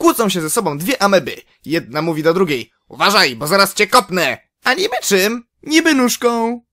Kłócą się ze sobą dwie ameby. Jedna mówi do drugiej. Uważaj, bo zaraz cię kopnę. A niby czym? Niby nóżką.